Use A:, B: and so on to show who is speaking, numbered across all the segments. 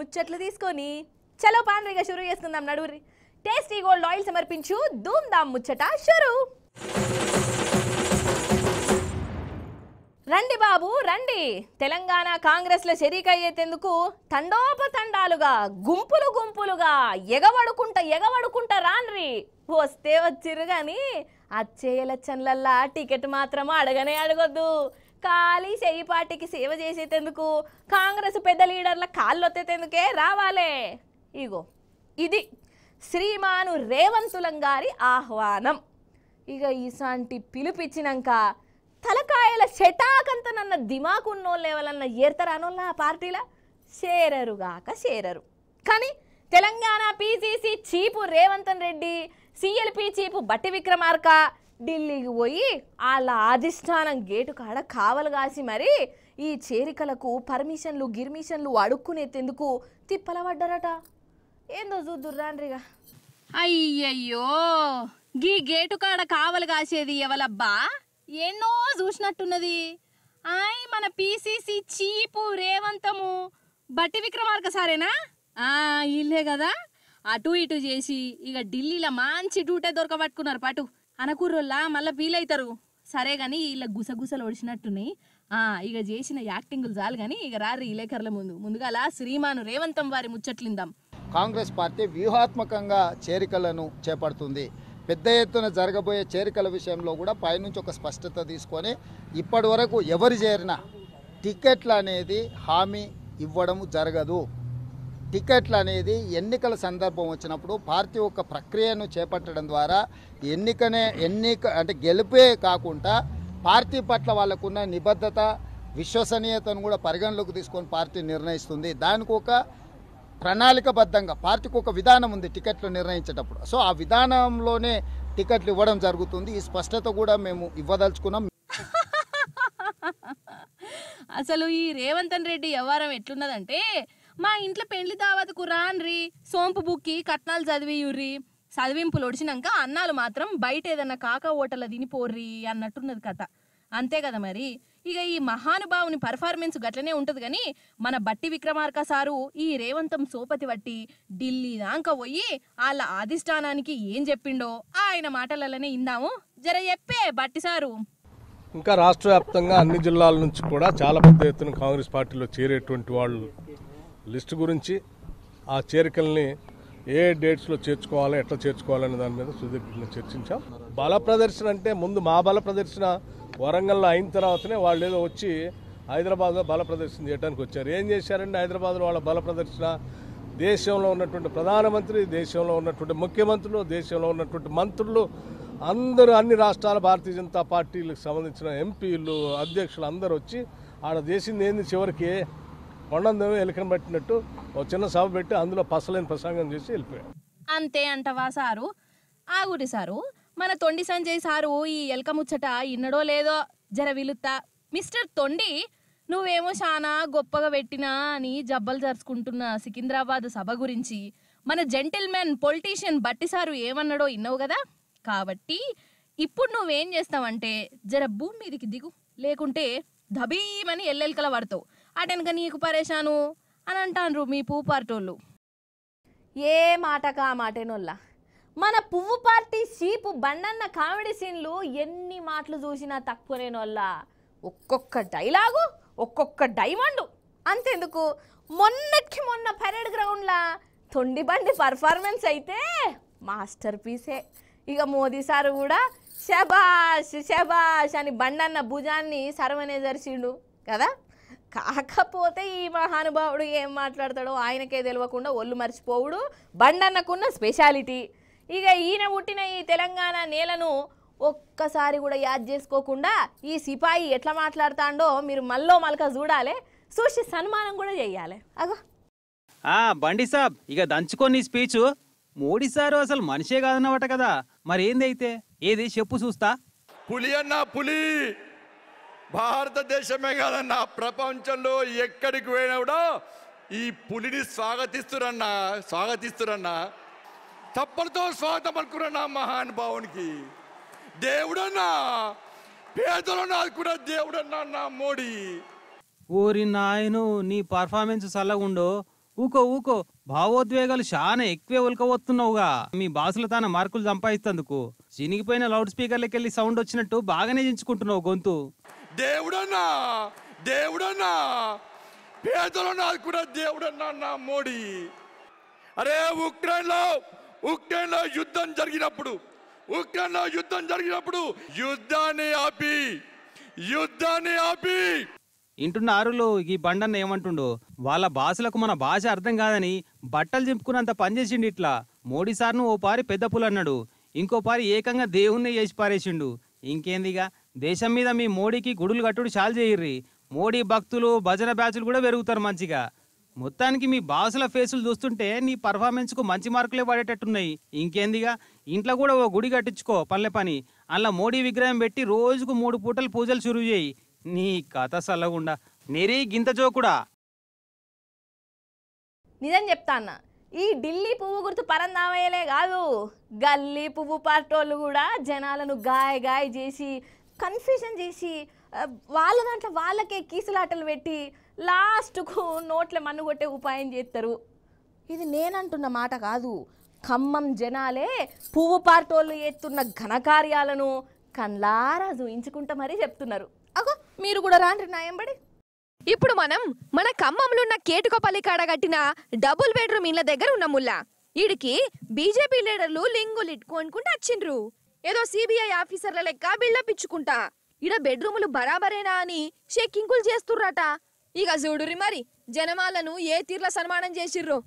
A: ముచ్చట్లు తీసుకొని చలో పాండ్రిగా షురూ చేసుకుందాం నడువురి టేస్టీ గోల్డ్ ఆయిల్ సమర్పించు ధూమ్ధామ్ ముచ్చట షురూ రండి బాబు రండి తెలంగాణ కాంగ్రెస్లో షరీక్ అయ్యేందుకు తండోపతండాలుగా గుంపులు గుంపులుగా ఎగవడుకుంట ఎగవడుకుంట రాన్రి వస్తే వచ్చిర్రు కానీ ఎలక్షన్లల్లా టికెట్ మాత్రం అడగనే అడగొద్దు ఖాళీ చెయ్యి పార్టీకి సేవ చేసేటందుకు కాంగ్రెస్ పెద్ద లీడర్ల కాళ్ళు ఒత్తేటందుకే రావాలే ఇగో ఇది శ్రీమాను రేవంతులం గారి ఆహ్వానం ఇక ఇసాంటి పిలుపిచ్చినాక తలకాయల శటాకంత నన్న దిమాకున్నోళ్ళు ఎవరన్నా ఏర్తరానోళ్ళ ఆ పార్టీల చేరరుగాక చేరరు కానీ Telangana PCC chief Revanth Reddy CLP chief Bhatti Vikramarka ఢిల్లీకి పోయి వాళ్ళ అధిష్టానం గేటు కాడ కావలు కాసి మరి ఈ చేరికలకు పర్మిషన్లు గిర్మిషన్లు అడుక్కునేందుకు తిప్పలబడ్డారట ఏందో చూద్దురాండ్రిగా అయ్యయ్యో గీ గేటు కాడ కావలు కాసేది ఎవలబ్బా ఎన్నో చూసినట్టున్నది ఆయ్ మన పీసీసీ చీపు రేవంతము బట్టి విక్రమార్క సారేనా ఇల్లే కదా అటు ఇటు చేసి ఇక ఢిల్లీలో మంచి డ్యూటే దొరకబట్టుకున్నారు పాటు అనకూర్రోళ్ళ మళ్ళీ ఫీల్ అవుతారు సరే కానీ ఇలా గుసగుసలు ఒడిచినట్టున్నాయి ఇక చేసిన యాక్టింగ్లు చాలు కానీ ఇక రారు లేఖర్ల ముందు ముందుగా అలా శ్రీమాను రేవంతం వారి ముచ్చట్లిందాం
B: కాంగ్రెస్ పార్టీ వ్యూహాత్మకంగా చేరికలను చేపడుతుంది పెద్ద ఎత్తున జరగబోయే చేరికల విషయంలో కూడా పైనుంచి ఒక స్పష్టత తీసుకొని ఇప్పటి వరకు ఎవరు చేరినా టికెట్లు అనేది హామీ ఇవ్వడం జరగదు టికెట్లు అనేది ఎన్నికల సందర్భం వచ్చినప్పుడు పార్టీ యొక్క ప్రక్రియను చేపట్టడం ద్వారా ఎన్నికనే ఎన్నిక అంటే గెలిపే కాకుండా పార్టీ పట్ల వాళ్ళకున్న నిబద్ధత విశ్వసనీయతను కూడా పరిగణలోకి తీసుకొని పార్టీ నిర్ణయిస్తుంది దానికి ఒక ప్రణాళికబద్ధంగా పార్టీకి ఒక విధానం ఉంది టికెట్లు నిర్ణయించేటప్పుడు సో ఆ విధానంలోనే టికెట్లు ఇవ్వడం జరుగుతుంది ఈ స్పష్టత కూడా మేము
A: ఇవ్వదలుచుకున్నాం అసలు ఈ రేవంత్ రెడ్డి వ్యవహారం ఎట్లున్నదంటే మా ఇంట్లో పెండ్లి దావాతకు రాన్రి సోంపు బుక్కి కట్నాలు చదివియురి చదివింపులు ఒడిచినాక అన్నాలు మాత్రం బయట ఏదన్నా కాక ఓటల తినిపోర్రి అన్నట్టున్నది కథ అంతే కదా మరి ఇక ఈ మహానుభావుని పర్ఫార్మెన్స్ గట్లనే ఉంటుంది కానీ మన బట్టి విక్రమార్క సారు ఈ రేవంతం సోపతి వట్టి ఢిల్లీ దాకా పోయి వాళ్ళ ఆధిష్టానానికి ఏం చెప్పిండో ఆయన మాటలలోనే ఇందాము జర చెప్పే బట్టి సారు
B: ఇంకా రాష్ట్ర వ్యాప్తంగా అన్ని జిల్లాల నుంచి కూడా చాలా పెద్ద ఎత్తున కాంగ్రెస్ పార్టీలో చేరేటువంటి వాళ్ళు లిస్ట్ గురించి ఆ చేరికల్ని ఏ డేట్స్లో చేర్చుకోవాలి ఎట్లా చేర్చుకోవాలనే దాని మీద సుదీర్ఘంగా చర్చించాం బల ప్రదర్శన అంటే ముందు మా బల ప్రదర్శన వరంగల్లో అయిన తర్వాతనే వాళ్ళు ఏదో వచ్చి హైదరాబాద్లో బల ప్రదర్శన చేయడానికి వచ్చారు ఏం చేశారంటే హైదరాబాద్లో వాళ్ళ బల ప్రదర్శన దేశంలో ఉన్నటువంటి ప్రధానమంత్రి దేశంలో ఉన్నటువంటి ముఖ్యమంత్రులు దేశంలో ఉన్నటువంటి మంత్రులు అందరూ అన్ని రాష్ట్రాల భారతీయ జనతా పార్టీలకు సంబంధించిన ఎంపీలు అధ్యక్షులు అందరూ వచ్చి ఆడ చేసింది ఏంది చివరికి కొండందేమో ఎలుకను పట్టినట్టు ఒక చిన్న సభ పెట్టి అందులో పసలేని ప్రసంగం చేసి వెళ్ళిపోయాడు
A: అంతే అంటవా సారు ఆగురి సారు మన తొండి సంజయ్ సారు ఈ ఎలక ముచ్చట ఇన్నడో లేదో జర విలుత్తా మిస్టర్ తొండి నువ్వేమో చాలా గొప్పగా పెట్టినా అని జబ్బలు జరుచుకుంటున్న సికింద్రాబాద్ సభ గురించి మన జెంటిల్మెన్ పొలిటీషియన్ బట్టిసారు ఏమన్నాడో ఇన్నావు కదా కాబట్టి ఇప్పుడు నువ్వేం చేస్తావంటే జర భూమి మీదికి దిగు లేకుంటే ధబీమని ఎల్లెల్కల పడతావు అటెనక నీకు పరేశాను అని అంటాండ్రు మీ పువ్వు పార్టీ వాళ్ళు ఏ కా మాటేనోళ్ళ మన పువ్వు పార్టీ సీపు బండన్న కామెడీ సీన్లు ఎన్ని మాటలు చూసినా తక్కువనేనోళ్ళ ఒక్కొక్క డైలాగు ఒక్కొక్క డైమండు అంతెందుకు మొన్నకి మొన్న పరేడ్ గ్రౌండ్లా తొండి బండి పర్ఫార్మెన్స్ అయితే మాస్టర్ పీసే ఇక మోదీ సార్ కూడా శబాష్ శబాష్ అని బండన్న భుజాన్ని సర్వనే జరిచిండు కదా కాకపోతే ఈ మహానుభావుడు ఏం మాట్లాడతాడో ఆయనకే తెలియకుండా ఒళ్ళు మర్చిపోవుడు బండన్నకున్న స్పెషాలిటీ ఇక ఈయన పుట్టిన ఈ తెలంగాణ నేలను ఒక్కసారి కూడా యాద్ చేసుకోకుండా ఈ సిపాయి ఎట్లా మాట్లాడతాండో మీరు మల్లో మలక చూడాలి చూసి సన్మానం కూడా చెయ్యాలి అగో
B: బండి సాబ్ ఇక దంచుకొని స్పీచ్ మోడీ సారు అసలు మనిషే కాదన్నమాట కదా మరేందైతే ఏది చెప్పు చూస్తా
A: పులి అన్నా పులి భారతదేశమే కాదన్న ప్రపంచంలో ఎక్కడికి పోయినా
B: కూడా ఈ పులిని స్వాగతిస్తురన్నా స్వాగతిస్తురన్నా తప్పలతో స్వాగతం అనుకున్నా మహానుభావునికి దేవుడన్నా
A: పేదలను కూడా దేవుడన్నా నా మోడీ
B: ఓరి నాయను నీ పర్ఫార్మెన్స్ చల్లగుండో ఊకో ఊకో భావోద్వేగాలు చాలా ఎక్కువే ఉల్కవస్తున్నావుగా మీ బాసులు తాన మార్కులు సంపాదిస్తందుకు చినిగిపోయిన లౌడ్ వెళ్ళి సౌండ్ వచ్చినట్టు బాగానే దించుకుంటున్నావు గొంతు దేవుడన్నా దేవుడన్నా
A: నాకు కూడా దేవుడన్నా నా మోడీ అరే ఉక్రెయిన్లో ఉక్రెయిన్లో యుద్ధం జరిగినప్పుడు ఉక్రెయిన్లో యుద్ధం జరిగినప్పుడు యుద్ధాన్ని ఆపి యుద్ధాన్ని ఆపి
B: ఇంటున్న ఆరులు ఈ బండన్న ఏమంటుండు వాళ్ళ భాషలకు మన భాష అర్థం కాదని బట్టలు చింపుకున్నంత పనిచేసిండు ఇట్లా మోడీ సార్ను ఓ పారి పెద్ద పులు అన్నాడు ఇంకో పారి ఏకంగా దేవుణ్ణి చేసి పారేసిండు ఇంకేందిగా దేశం మీద మీ మోడీకి గుడులు కట్టుడు చాలు చేయర్రి మోడీ భక్తులు భజన బ్యాచ్లు కూడా పెరుగుతారు మంచిగా మొత్తానికి మీ బాసుల ఫేసులు చూస్తుంటే నీ పర్ఫార్మెన్స్కు మంచి మార్కులే పడేటట్టున్నాయి ఇంకేందిగా ఇంట్లో కూడా ఓ గుడి కట్టించుకో పల్లె పని అలా మోడీ విగ్రహం పెట్టి రోజుకు మూడు పూటలు పూజలు చురువు చేయి నీ కథ సల్లగుండా నేరీ గింత చోకుడా
A: నిజం చెప్తా అన్న ఈ ఢిల్లీ పువ్వు గుర్తు పరందామయ్యలే కాదు గల్లీ పువ్వు పార్టోళ్ళు కూడా జనాలను గాయ చేసి కన్ఫ్యూజన్ చేసి వాళ్ళ దాంట్లో వాళ్ళకే కీసులాటలు పెట్టి లాస్ట్కు నోట్ల మన్నుగొట్టే ఉపాయం చేస్తారు ఇది నేనంటున్న మాట కాదు ఖమ్మం జనాలే పువ్వు పార్టోళ్ళు ఎత్తున్న ఘనకార్యాలను కన్లారా చూయించుకుంటా మరీ చెప్తున్నారు అగో మీరు కూడా రాండి నాయంబడి ఇప్పుడు మనం మన ఖమ్మంలో
C: ఉన్న కేటుకపల్లి కాడ కట్టిన డబుల్ బెడ్రూమ్ ఇళ్ళ దగ్గర ఉన్న ముల్లా వీడికి బీజేపీ లీడర్లు లింగులు ఇట్టుకోనుకుంటూ వచ్చిండ్రు ఏదో సిబిఐ ఆఫీసర్ల లెక్క బిళ్ళపిచ్చుకుంటా ఇడ బెడ్రూములు బరాబరేనా అని షేకింకులు చేస్తుర్రట ఇక చూడురి మరి జనమాలను ఏ తీర్ల సన్మానం చేసిర్రు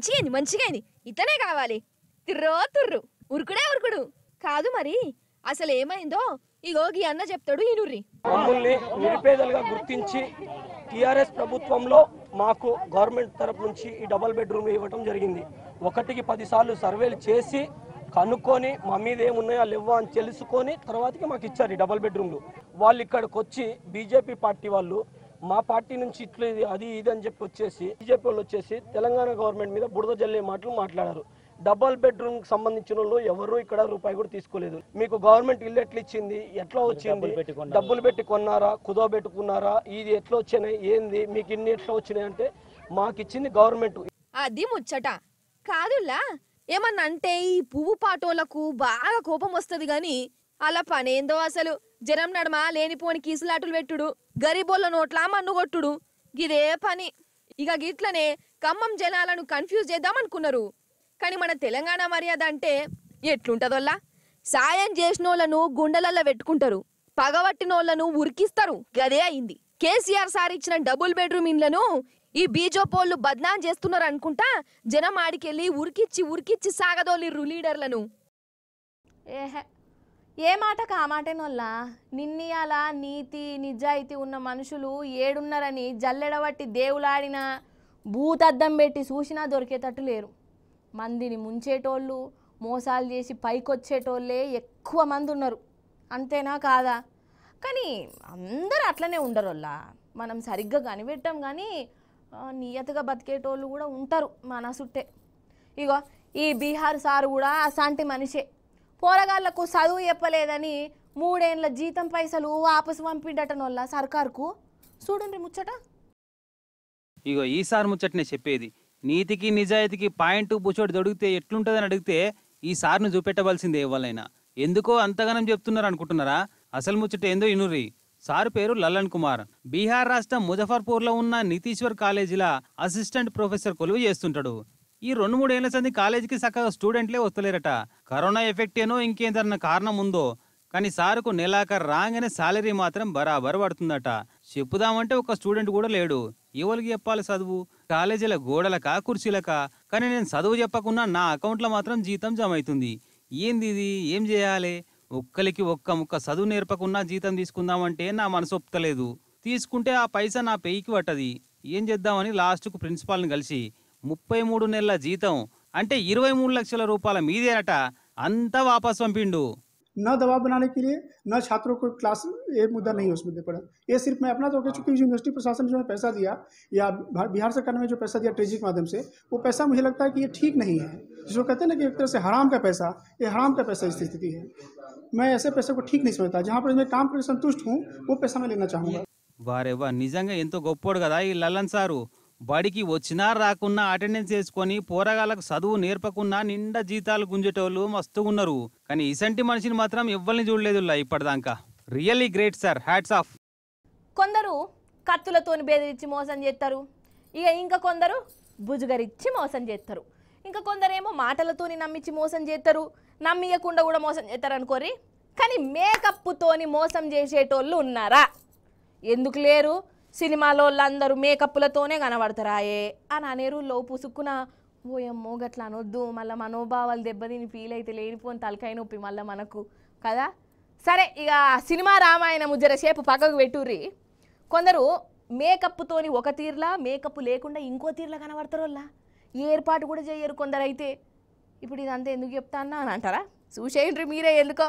C: మంచిగా అయింది మంచిగా అయింది ఇతనే కావాలి తిర్రో తుర్రు ఉరుకుడే ఉరుకుడు కాదు మరి అసలు ఏమైందో ఇగో గీ అన్న చెప్తాడు ఈనుర్రి మమ్మల్ని నిరుపేదలుగా
B: గుర్తించి టీఆర్ఎస్ ప్రభుత్వంలో మాకు గవర్నమెంట్ తరపు నుంచి ఈ డబల్ బెడ్రూమ్ ఇవ్వటం జరిగింది ఒకటికి పదిసార్లు సర్వేలు చేసి కనుక్కొని మా మీద ఏమున్నాయో లేవా అని తెలుసుకొని తర్వాతకి మాకు ఇచ్చారు ఈ డబల్ బెడ్రూమ్లు వాళ్ళు ఇక్కడికి వచ్చి బీజేపీ పార్టీ వాళ్ళు మా పార్టీ నుంచి ఇట్లా ఇది అది ఇది అని చెప్పి వచ్చేసి బీజేపీ వాళ్ళు వచ్చేసి తెలంగాణ గవర్నమెంట్ మీద బుడద జల్లే మాటలు మాట్లాడారు డబల్ బెడ్రూమ్ సంబంధించిన వాళ్ళు ఎవరు ఇక్కడ రూపాయి కూడా తీసుకోలేదు మీకు గవర్నమెంట్ ఇల్లు ఎట్లా ఇచ్చింది ఎట్లా వచ్చింది డబ్బులు పెట్టి కొన్నారా కుదో పెట్టుకున్నారా ఇది ఎట్లా వచ్చినాయి ఏంది మీకు ఇన్ని ఎట్లా వచ్చినాయి అంటే మాకు ఇచ్చింది గవర్నమెంట్
C: అది ముచ్చట కాదులా ఏమన్నా అంటే ఈ పువ్వు పాటోలకు బాగా కోపం వస్తుంది కానీ అలా పనేందో అసలు జనం నడమ లేనిపోని కీసులాటలు పెట్టుడు గరీబోళ్ళ నోట్లా మన్నుగొట్టుడు ఇదే పని ఇక గిట్లనే ఖమ్మం జనాలను కన్ఫ్యూజ్ చేద్దామనుకున్నారు కానీ మన తెలంగాణ మర్యాద అంటే ఎట్లుంటదోల్లా సాయం చేసినోళ్లను గుండెలల్లో పెట్టుకుంటారు పగవట్టినోళ్లను ఉరికిస్తారు గదే అయింది కేసీఆర్ సార్ ఇచ్చిన డబుల్ బెడ్రూమ్ ఇండ్లను ఈ బీజోపోళ్లు బద్నాం చేస్తున్నారు అనుకుంటా జనం ఆడికెళ్ళి ఉరికిచ్చి ఉరికిచ్చి
A: సాగదోలిరు లీడర్లను ఏహే ఏ మాటకు ఆ మాటేనోళ్ళా నిన్నియాల నీతి నిజాయితీ ఉన్న మనుషులు ఏడున్నరని జల్లెడబట్టి దేవులాడిన భూతద్దం పెట్టి చూసినా దొరికేటట్టు లేరు మందిని ముంచేటోళ్ళు మోసాలు చేసి పైకొచ్చేటోళ్ళే ఎక్కువ మంది ఉన్నారు అంతేనా కాదా కానీ అందరూ అట్లనే ఉండరోళ్ళా మనం సరిగ్గా కనిపెట్టాం కానీ నియతగా బతికేటోళ్ళు కూడా ఉంటారు మన సుట్టే ఇగో ఈ బీహార్ సారు కూడా అసాంటి మనిషే పోరగాళ్లకు చదువు చెప్పలేదని మూడేండ్ల జీతం పైసలు వాపసు వల్ల సర్కార్కు చూడండి ముచ్చట
B: ఇగో ఈసారి ముచ్చటనే చెప్పేది నీతికి నిజాయితీకి పాయింట్ పుచ్చోటి దొడిగితే ఎట్లుంటుందని అడిగితే ఈ సార్ను చూపెట్టవలసిందే ఎవరైనా ఎందుకో అంతగానం చెప్తున్నారు అనుకుంటున్నారా అసలు ముచ్చట ఏందో ఇనురి సార్ పేరు లల్లన్ కుమార్ బీహార్ రాష్ట్రం ముజఫర్పూర్లో ఉన్న నితీశ్వర్ కాలేజీల అసిస్టెంట్ ప్రొఫెసర్ కొలువు చేస్తుంటాడు ఈ రెండు మూడేళ్ల సంది కాలేజీకి చక్కగా స్టూడెంట్లే వస్తలేరట కరోనా ఎఫెక్ట్ ఏనో ఇంకేదన్నా కారణం ఉందో కానీ సార్కు నెలాఖరు రాగానే శాలరీ మాత్రం బరాబరు పడుతుందట చెప్పుదామంటే ఒక స్టూడెంట్ కూడా లేడు ఎవరికి చెప్పాలి చదువు కాలేజీల గోడలకా కుర్చీలకా కానీ నేను చదువు చెప్పకుండా నా అకౌంట్లో మాత్రం జీతం జమ అవుతుంది ఏంది ఇది ఏం చేయాలి ఒక్కరికి ఒక్క ముక్క చదువు నేర్పకుండా జీతం తీసుకుందామంటే నా మనసు ఒప్పుతలేదు తీసుకుంటే ఆ పైసా నా పెయికి పట్టది ఏం చేద్దామని లాస్ట్కు ప్రిన్సిపాల్ని కలిసి ముప్పై मूड ने జీతం अंत ఇరవై మూడు లక్షల రూపాయల మీదేనట అంతా వాపస్ పంపిండు न दबाव बनाने के लिए न छात्रों को क्लास ये मुद्दा नहीं है उस मुद्दे पर ये सिर्फ मैं अपना तो कह चूँकि यूनिवर्सिटी प्रशासन जो पैसा दिया या बिहार सरकार ने जो पैसा दिया ट्रेजिक माध्यम से वो पैसा मुझे लगता है कि ये ठीक नहीं है जिसको कहते हैं ना कि एक तरह से हराम का पैसा ये हराम का पैसा इस स्थिति है मैं ऐसे पैसे को ठीक नहीं समझता जहाँ पर मैं काम करके संतुष्ट हूँ वो पैसा मैं लेना चाहूँगा वारे वाह निजें एंत तो गोपड़ कदा ललन सारू బడికి వచ్చినా రాకున్నా అటెండెన్స్ వేసుకొని పోరగాళ్ళకు చదువు నేర్పకున్నా నిండా జీతాలు గుంజేటోళ్ళు మస్తు ఉన్నారు కానీ ఇసంటి మనిషిని మాత్రం ఎవరిని చూడలేదుల్లా ఇప్పటిదాకా really great sir hats off
A: కొందరు కత్తులతో బెదిరించి మోసం చేస్తారు ఇక ఇంకా కొందరు భుజుగరిచ్చి మోసం చేస్తారు ఇంకా కొందరేమో మాటలతోని నమ్మించి మోసం చేస్తారు నమ్మియకుండా కూడా మోసం చేస్తారు అనుకోరి కానీ మేకప్తోని మోసం చేసేటోళ్ళు ఉన్నారా ఎందుకు లేరు సినిమాలో వాళ్ళందరూ మేకప్లతోనే కనబడతారాయే అని అనేరుల్లో పుసుక్కున ఓయమ్మో గట్లా అనొద్దు మళ్ళీ మనోభావాలు దెబ్బతిని ఫీల్ అయితే లేనిపోని తలకాయ నొప్పి మళ్ళీ మనకు కదా సరే ఇక సినిమా రామాయణ ముజ్జర సేపు పక్కకు పెట్టుర్రి కొందరు మేకప్తోని ఒక తీర్లా మేకప్ లేకుండా ఇంకో తీర్లా కనబడతారోళ్ళ ఏర్పాటు కూడా చేయరు కొందరైతే ఇప్పుడు ఇదంతా ఎందుకు చెప్తా అన్నా అని అంటారా చూసేయండి మీరే ఎందుకో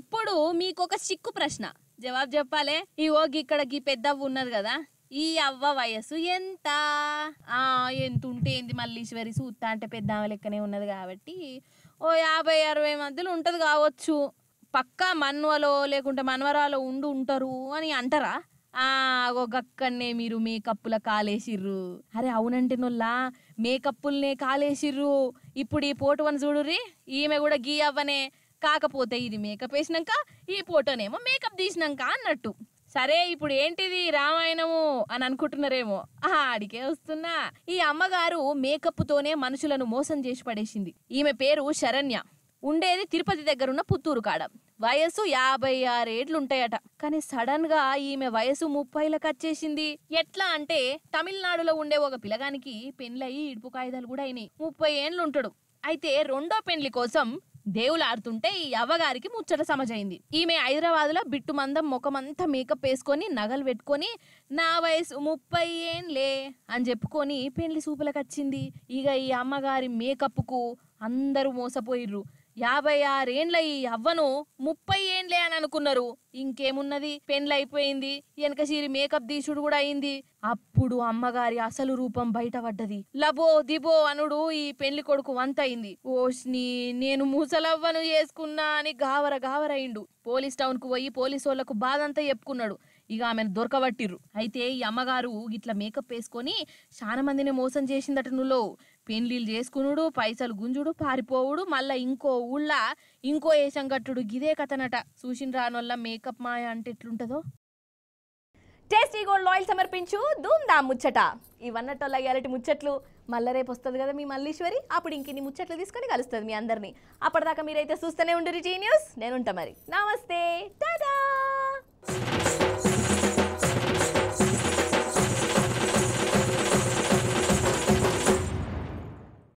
A: ఇప్పుడు మీకు ఒక సిక్కు ప్రశ్న జవాబు చెప్పాలే ఈ ఓగి ఇక్కడ గీ పెద్ద ఉన్నది కదా ఈ అవ్వ వయస్సు ఎంత ఆ ఎంత ఉంటే ఏంది మల్లీశ్వరి సూత్త అంటే పెద్ద ఆమె లెక్కనే ఉన్నది కాబట్టి ఓ యాభై అరవై మధ్యలో ఉంటుంది కావచ్చు పక్కా మన్వలో లేకుంటే మన్వరాలో ఉండు ఉంటారు అని అంటారా ఆ ఒకక్కడనే మీరు మేకప్పుల కాలేసిర్రు అరే అవునంటే నొల్లా మేకప్పుల్నే కాలేసిర్రు ఇప్పుడు ఈ పోటు వన్ చూడుర్రి ఈమె కూడా గీ అవ్వనే కాకపోతే ఇది మేకప్ వేసినాక ఈ ఫోటోనేమో మేకప్ తీసినాక అన్నట్టు సరే ఇప్పుడు ఏంటిది రామాయణము అని అనుకుంటున్నారేమో ఆడికే వస్తున్నా ఈ అమ్మగారు మేకప్తోనే మనుషులను మోసం చేసి పడేసింది ఈమె పేరు శరణ్య ఉండేది తిరుపతి దగ్గరున్న పుత్తూరు కాడ వయసు యాభై ఆరేళ్ళు ఉంటాయట కానీ సడన్ గా ఈమె వయసు ముప్పైలకు వచ్చేసింది ఎట్లా అంటే తమిళనాడులో ఉండే ఒక పిల్లగానికి పెండ్లయి ఇడుపు కాయిదాలు కూడా అయినాయి ముప్పై ఏండ్లు ఉంటాడు అయితే రెండో పెండ్లి కోసం దేవులాడుతుంటే ఈ అవ్వగారికి ముచ్చట సమజైంది ఈమె హైదరాబాద్లో మందం ముఖమంతా మేకప్ వేసుకొని నగలు పెట్టుకొని నా వయసు ముప్పై ఏంలే అని చెప్పుకొని పెళ్లి సూపులకు వచ్చింది ఇక ఈ అమ్మగారి మేకప్కు అందరూ మోసపోయిర్రు యాభై ఆరేండ్ల ఈ అవ్వను ముప్పై ఏండ్లే అని అనుకున్నారు ఇంకేమున్నది పెండ్లైపోయింది వెనక సీరి మేకప్ తీసుడు కూడా అయింది అప్పుడు అమ్మగారి అసలు రూపం బయటపడ్డది లబో దిబో అనుడు ఈ పెళ్లి కొడుకు వంతయింది ఓష్ని నేను ముసలవ్వను చేసుకున్నా అని గావర గావరయిండు పోలీస్ టౌన్ కు పోయి పోలీస్ వాళ్లకు బాధంతా చెప్పుకున్నాడు ఇక ఆమెను దొరకబట్టిర్రు అయితే ఈ అమ్మగారు ఇట్లా మేకప్ వేసుకొని చాలా మందిని మోసం చేసిందట నువ్వు పెండ్లీలు చేసుకునుడు పైసలు గుంజుడు పారిపోవుడు మళ్ళీ ఇంకో ఊళ్ళ ఇంకో వేషం కట్టుడు గిదే కథనట చూసిన రానోళ్ళ మేకప్ మాయ అంటే ఎట్లుంటుందో టేస్టీ గోల్డ్ ఆయిల్ సమర్పించు దా ముచ్చట ఇవన్నట్టోళ్ళ గ్యారెంటీ ముచ్చట్లు మళ్ళీ రేపు వస్తుంది కదా మీ మల్లీశ్వరి అప్పుడు ఇంకిన్ని ముచ్చట్లు తీసుకొని కలుస్తుంది మీ అందరినీ అప్పటిదాకా మీరైతే చూస్తూనే ఉండరు జీ న్యూస్ నేనుంటా మరి నమస్తే టాటా